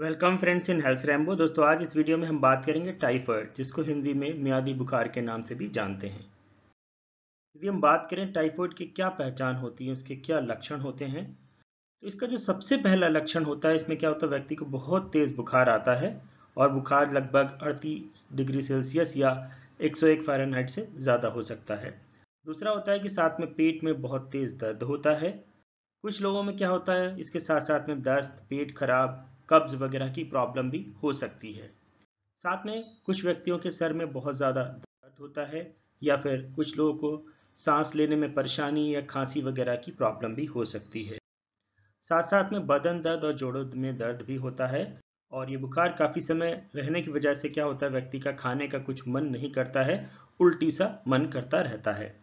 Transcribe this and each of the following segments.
welcome friends in health rambo दोस्तों आज इस वीडियो में हम बात करेंगे टाइफाइड जिसको हिंदी में मियादी बुखार के नाम से भी जानते हैं यदि हम बात करें टाइफाइड की क्या पहचान होती है उसके क्या लक्षण होते हैं तो इसका जो सबसे पहला लक्षण होता है इसमें क्या होता है व्यक्ति को बहुत तेज़ बुखार आता है और बुखार लगभग अड़तीस डिग्री सेल्सियस या एक फ़ारेनहाइट से ज़्यादा हो सकता है दूसरा होता है कि साथ में पेट में बहुत तेज़ दर्द होता है कुछ लोगों में क्या होता है इसके साथ साथ में दस्त पेट खराब कब्ज वगैरह की प्रॉब्लम भी हो सकती है साथ में कुछ व्यक्तियों के सर में बहुत ज़्यादा दर्द होता है या फिर कुछ लोगों को सांस लेने में परेशानी या खांसी वगैरह की प्रॉब्लम भी हो सकती है साथ साथ में बदन दर्द और जोड़ों में दर्द भी होता है और ये बुखार काफ़ी समय रहने की वजह से क्या होता है व्यक्ति का खाने का कुछ मन नहीं करता है उल्टी सा मन करता रहता है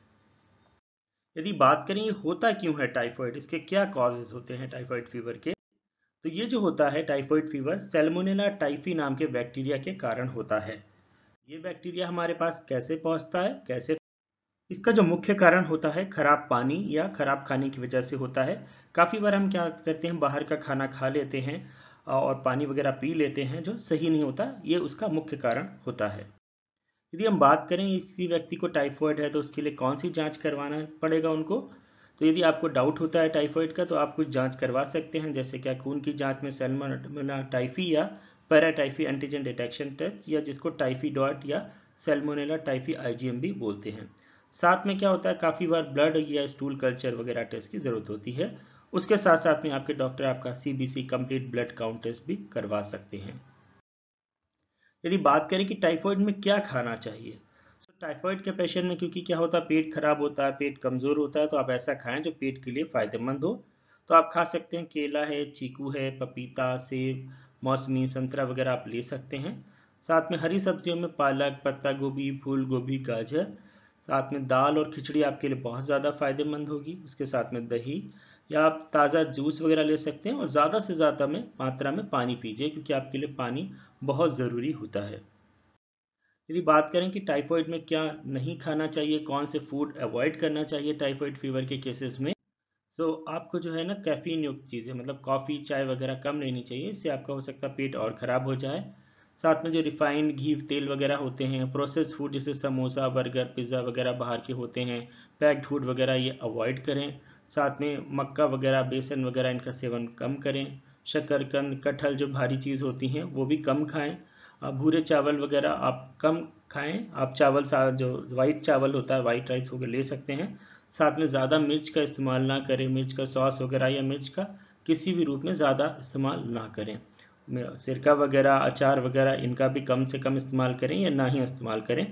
यदि बात करें ये होता क्यों है टाइफाइड इसके क्या कॉजेज होते हैं टाइफाइड फीवर के तो ये जो होता है टाइफॉइड फीवर सेलमोनेला टाइफी नाम के बैक्टीरिया के कारण होता है ये बैक्टीरिया हमारे पास कैसे पहुंचता है कैसे इसका जो मुख्य कारण होता है खराब पानी या खराब खाने की वजह से होता है काफ़ी बार हम क्या करते हैं बाहर का खाना खा लेते हैं और पानी वगैरह पी लेते हैं जो सही नहीं होता ये उसका मुख्य कारण होता है यदि हम बात करें किसी व्यक्ति को टाइफॉइड है तो उसके लिए कौन सी जांच करवाना पड़ेगा उनको तो यदि आपको डाउट होता है टाइफाइड का तो आप कुछ जांच करवा सकते हैं जैसे क्या खून की जांच में सेलमोना टाइफी या पैराटाइफी एंटीजन डिटेक्शन टेस्ट या जिसको टाइफी डॉट या सेलमोनेला टाइफी आईजीएम भी बोलते हैं साथ में क्या होता है काफ़ी बार ब्लड या स्टूल कल्चर वगैरह टेस्ट की ज़रूरत होती है उसके साथ साथ में आपके डॉक्टर आपका CBC complete blood count test भी करवा सकते हैं यदि बात करें कि टाइफाइड में क्या खाना चाहिए टाइफाइड के पेशेंट में क्योंकि क्या होता है पेट खराब होता है पेट कमज़ोर होता है तो आप ऐसा खाएं जो पेट के लिए फ़ायदेमंद हो तो आप खा सकते हैं केला है चीकू है पपीता सेब मौसमी संतरा वगैरह आप ले सकते हैं साथ में हरी सब्जियों में पालक पत्ता गोभी फूल गोभी गाजर साथ में दाल और खिचड़ी आपके लिए बहुत ज़्यादा फ़ायदेमंद होगी उसके साथ में दही या आप ताज़ा जूस वगैरह ले सकते हैं और ज़्यादा से ज़्यादा में मात्रा में पानी पीजिए क्योंकि आपके लिए पानी बहुत ज़रूरी होता है यदि बात करें कि टाइफॉइड में क्या नहीं खाना चाहिए कौन से फूड अवॉइड करना चाहिए टाइफॉइड फीवर के केसेस में सो so, आपको जो है ना कैफीन युक्त चीज़ें मतलब कॉफ़ी चाय वगैरह कम लेनी चाहिए इससे आपका हो सकता है पेट और ख़राब हो जाए साथ में जो रिफाइंड घी तेल वगैरह होते हैं प्रोसेस फूड जैसे समोसा बर्गर पिज़्ज़ा वगैरह बाहर के होते हैं पैक्ड फूड वगैरह ये अवॉइड करें साथ में मक्का वगैरह बेसन वगैरह इनका सेवन कम करें शक्करकंद कटहल जो भारी चीज़ होती हैं वो भी कम खाएं भूरे चावल वगैरह आप कम खाएं आप चावल जो वाइट चावल होता है वाइट राइस वगैरह ले सकते हैं साथ में ज़्यादा मिर्च का इस्तेमाल ना करें मिर्च का सॉस वगैरह या मिर्च का किसी भी रूप में ज़्यादा इस्तेमाल ना करें सिरका वगैरह अचार वगैरह इनका भी कम से कम इस्तेमाल करें या ना ही इस्तेमाल करें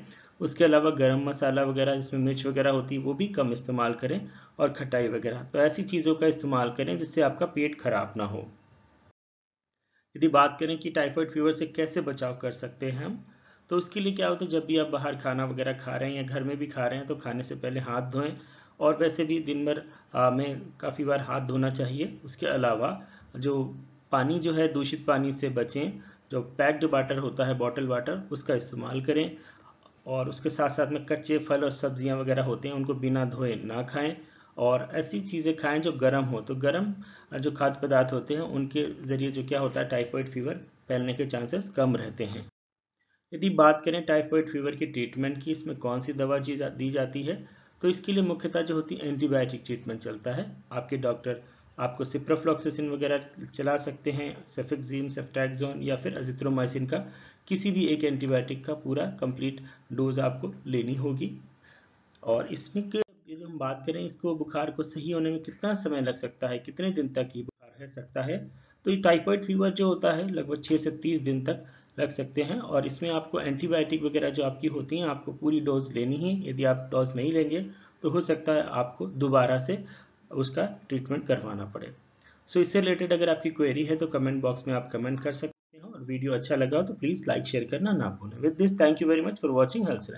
उसके अलावा गरम मसाला वगैरह जिसमें मिर्च वगैरह होती है वो भी कम इस्तेमाल करें और खटाई वगैरह तो ऐसी चीज़ों का इस्तेमाल करें जिससे आपका पेट ख़राब ना हो यदि बात करें कि टाइफाइड फीवर से कैसे बचाव कर सकते हैं हम तो उसके लिए क्या होता है जब भी आप बाहर खाना वगैरह खा रहे हैं या घर में भी खा रहे हैं तो खाने से पहले हाथ धोएं और वैसे भी दिन भर में काफ़ी बार हाथ धोना चाहिए उसके अलावा जो पानी जो है दूषित पानी से बचें जो पैक्ड वाटर होता है बॉटल वाटर उसका इस्तेमाल करें और उसके साथ साथ में कच्चे फल और सब्जियां वगैरह होते हैं उनको बिना धोए ना खाएं और ऐसी चीज़ें खाएं जो गर्म हो तो गर्म जो खाद्य पदार्थ होते हैं उनके ज़रिए जो क्या होता है टाइफॉइड फीवर फैलने के चांसेस कम रहते हैं यदि बात करें टाइफॉइड फीवर की ट्रीटमेंट की इसमें कौन सी दवा दी जाती है तो इसके लिए मुख्यतः जो होती है एंटीबायोटिक ट्रीटमेंट चलता है आपके डॉक्टर आपको सिप्रोफ्लॉक्सिसिन वगैरह चला सकते हैं सेफिक्जीन सेफ्टैक्जोन या फिर अजिथ्रोमाइसिन का किसी भी एक एंटीबायोटिक का पूरा कंप्लीट डोज आपको लेनी होगी और इसमें के हम बात करें इसको बुखार को सही होने में कितना समय लग सकता है कितने दिन तक ये बुखार रह सकता है तो ये टाइफाइड फीवर जो होता है लगभग छः से तीस दिन तक लग सकते हैं और इसमें आपको एंटीबायोटिक वगैरह जो आपकी होती हैं आपको पूरी डोज लेनी है यदि आप डोज नहीं लेंगे तो हो सकता है आपको दोबारा से उसका ट्रीटमेंट करवाना पड़े सो इससे रिलेटेड अगर आपकी क्वेरी है तो कमेंट बॉक्स में आप कमेंट कर सकते हैं और वीडियो अच्छा लगा हो तो प्लीज़ लाइक शेयर करना ना भूलें with this thank you very much for watching health